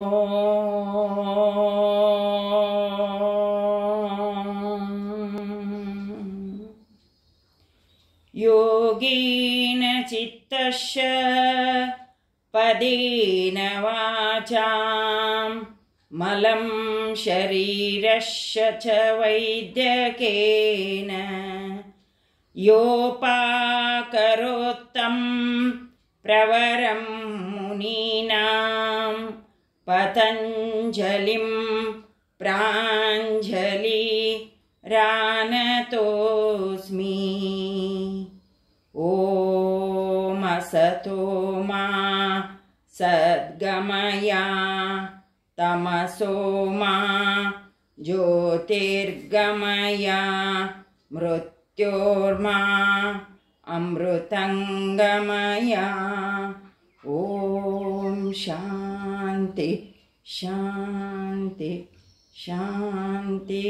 ओ योगेन चित्तश्च पदेन वाचा मलं शरीरश्च च वैद्यकेन योपाकरोत्तं प्रवरं मुनीना पतञ्जलिं प्राञ्जलि रानतोऽस्मि ओमसतो मा सद्गमया तमसो मा ज्योतिर्गमया मृत्योर्मा अमृतङ्गमया ॐ शा शान्ति शान्ते